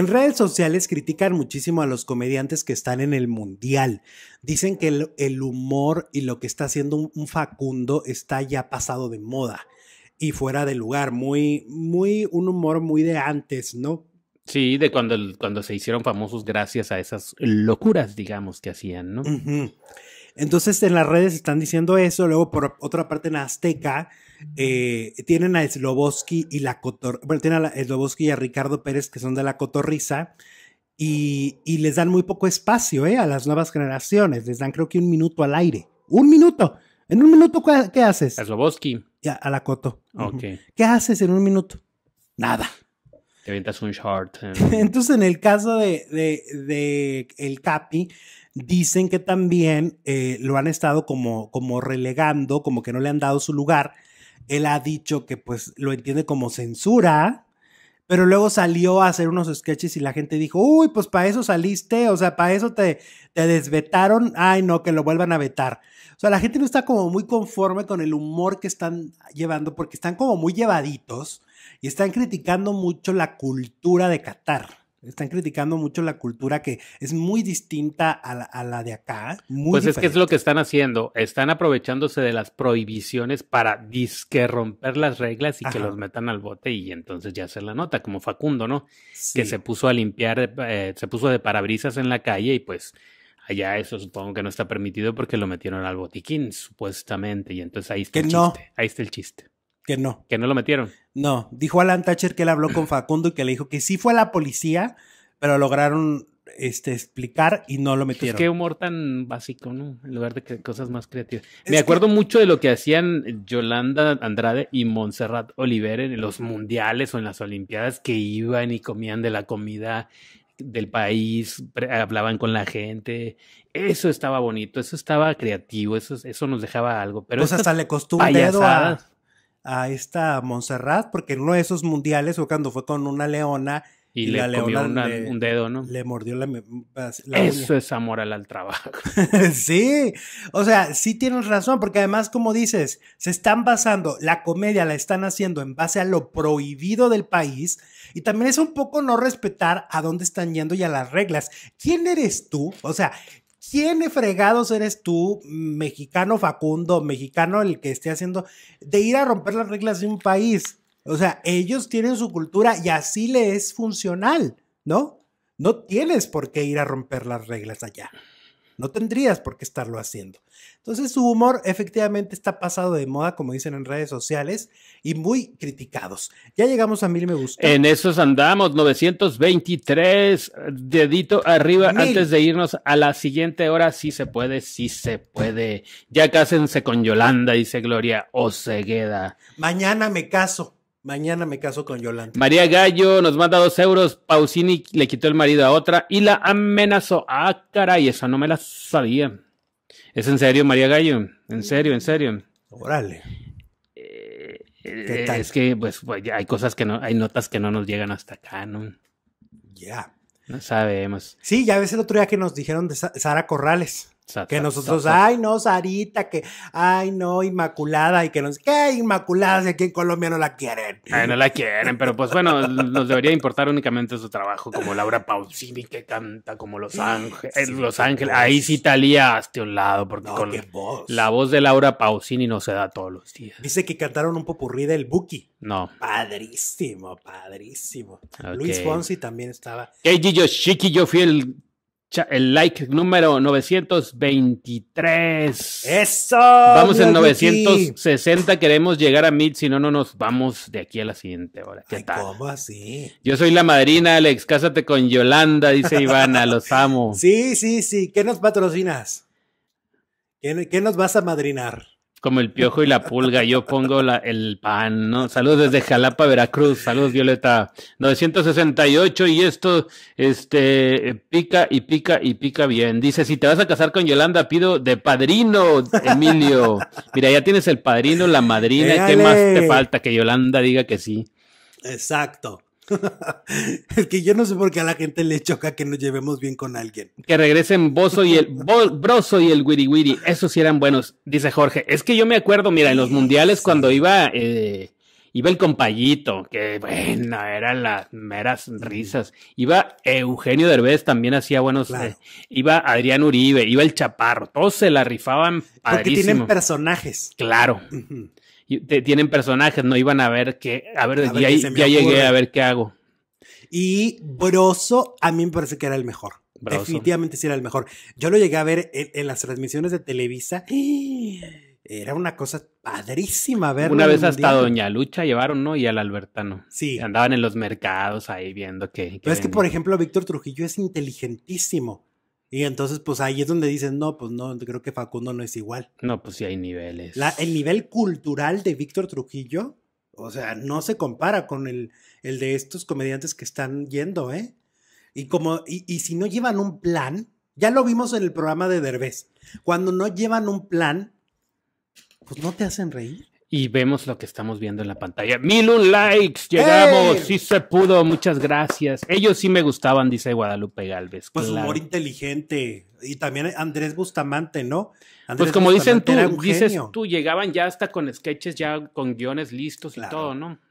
En redes sociales critican muchísimo a los comediantes que están en el mundial. Dicen que el, humor y lo que está haciendo un, Facundo está ya pasado de moda y fuera de lugar, muy, muy, un humor muy de antes, ¿no? Sí, de cuando, cuando se hicieron famosos gracias a esas locuras, digamos, que hacían, ¿no? Entonces en las redes están diciendo eso, luego por otra parte en Azteca eh, tienen a Sloboski y la a y a Ricardo Pérez que son de la Cotorriza y, les dan muy poco espacio eh, a las nuevas generaciones, les dan creo que un minuto al aire, un minuto. En un minuto, ¿qué, haces? A Sloboski. a la Coto. ¿Qué haces en un minuto? Nada. Entonces, en el caso de, de, de el Capi, dicen que también eh, lo han estado como, como relegando, como que no le han dado su lugar. Él ha dicho que pues lo entiende como censura, pero luego salió a hacer unos sketches y la gente dijo, uy, pues para eso saliste, o sea, para eso te, te desvetaron, ay no, que lo vuelvan a vetar. O sea, la gente no está como muy conforme con el humor que están llevando porque están como muy llevaditos y están criticando mucho la cultura de Qatar. Están criticando mucho la cultura que es muy distinta a la, de acá. pues es que es lo que están haciendo. Están aprovechándose de las prohibiciones para disque romper las reglas y que los metan al bote y entonces ya se la nota, como Facundo, ¿no? Que se puso a limpiar, eh, se puso de parabrisas en la calle y pues allá eso supongo que no está permitido porque lo metieron al botiquín, supuestamente. Y entonces ahí está Ahí está el chiste. Que no. Que no lo metieron. No, dijo Alan Thatcher que él habló con Facundo y que le dijo que sí fue a la policía, pero lograron este, explicar y no lo metieron. Es que humor tan básico, ¿no? En lugar de que cosas más creativas. Me acuerdo mucho de lo que hacían Yolanda Andrade y Montserrat Oliver en los mundiales o en las Olimpiadas, que iban y comían de la comida del país, hablaban con la gente. Eso estaba bonito, eso estaba creativo, eso, eso nos dejaba algo. Pero pues hasta le costó a esta Montserrat, porque en uno de esos mundiales fue cuando fue con una leona. Y, le mordió un dedo, ¿no? Le mordió la, Eso es amor al trabajo. sí, o sea, sí tienes razón, porque además, como dices, se están basando, la comedia la están haciendo en base a lo prohibido del país y también es un poco no respetar a dónde están yendo y a las reglas. ¿Quién eres tú? O sea, ¿Quién fregados eres tú, mexicano facundo, mexicano el que esté haciendo, de ir a romper las reglas de un país? O sea, ellos tienen su cultura y así le es funcional, ¿no? No tienes por qué ir a romper las reglas allá. No tendrías por qué estarlo haciendo. Entonces su humor efectivamente está pasado de moda, como dicen en redes sociales, y muy criticados. Ya llegamos a mil me gusta. En esos andamos, 923, dedito arriba, antes de irnos a la siguiente hora, sí se puede, sí se puede. Ya cásense con Yolanda, dice Gloria o Osegueda. Mañana me caso. Mañana me caso con Yolanda. María Gallo nos manda dos euros. Pausini le quitó el marido a otra y la amenazó. Ah, caray, esa no me la sabía. ¿Es en serio, María Gallo? ¿En serio, en serio? Órale. Eh, es que, pues, pues hay cosas que no, hay notas que no nos llegan hasta acá, ¿no? Ya. No sabemos. Sí, ya ves el otro día que nos dijeron de Sara Corrales que nosotros, ay no, Sarita, que, ay no, Inmaculada, y que nos, ¿qué Inmaculada? Si aquí en Colombia no la quieren. no la quieren, pero pues bueno, nos debería importar únicamente su trabajo, como Laura Pausini, que canta como Los Ángeles. Eh, los Ángeles, ahí sí talía hasta un lado, porque con la voz de Laura Pausini no se da todos los días. Dice que cantaron un popurrí El Buki. No. Padrísimo, padrísimo. Luis Fonsi también estaba. Que yo, chiqui, yo fui el el like número 923. ¡Eso! Vamos en 960, queremos llegar a mil, si no, no nos vamos de aquí a la siguiente hora. ¿Qué tal? ¿Cómo así? Yo soy la madrina, Alex, cásate con Yolanda, dice Ivana, los amo. Sí, sí, sí. ¿Qué nos patrocinas? qué nos vas a madrinar? como el piojo y la pulga, yo pongo la, el pan, ¿no? Saludos desde Jalapa, Veracruz, saludos Violeta, 968 y esto, este, pica y pica y pica bien. Dice, si te vas a casar con Yolanda, pido de padrino, Emilio. Mira, ya tienes el padrino, la madrina, ¿qué más te falta que Yolanda diga que sí? Exacto. El que yo no sé por qué a la gente le choca que nos llevemos bien con alguien. Que regresen Bozo y el Broso y el Wiri Wiri. Esos sí eran buenos, dice Jorge. Es que yo me acuerdo, mira, en los mundiales cuando iba, eh, iba el compayito, que bueno, eran las meras risas. Iba Eugenio Derbez, también hacía buenos. Eh, iba Adrián Uribe, iba el Chaparro. Todos se la rifaban. Padrísimo. Porque tienen personajes. Claro tienen personajes, no iban a ver qué, a ver, ya, llegué a ver qué hago. Y Broso a mí me parece que era el mejor. Definitivamente sí era el mejor. Yo lo llegué a ver en, las transmisiones de Televisa. Era una cosa padrísima ver Una vez hasta Doña Lucha llevaron, ¿no? Y al Albertano. Sí. Andaban en los mercados ahí viendo que. que Pero es que, por ejemplo, Víctor Trujillo es inteligentísimo. Y entonces, pues ahí es donde dicen, no, pues no, creo que Facundo no es igual. No, pues sí hay niveles. el nivel cultural de Víctor Trujillo, o sea, no se compara con el, de estos comediantes que están yendo, ¿eh? Y como, y, y si no llevan un plan, ya lo vimos en el programa de Derbez, cuando no llevan un plan, pues no te hacen reír. Y vemos lo que estamos viendo en la pantalla. Mil un likes, llegamos, sí se pudo, muchas gracias. Ellos sí me gustaban, dice Guadalupe Galvez. Pues humor inteligente. Y también Andrés Bustamante, ¿no? pues como dicen tú, dices tú, llegaban ya hasta con sketches, ya con guiones listos y todo, ¿no?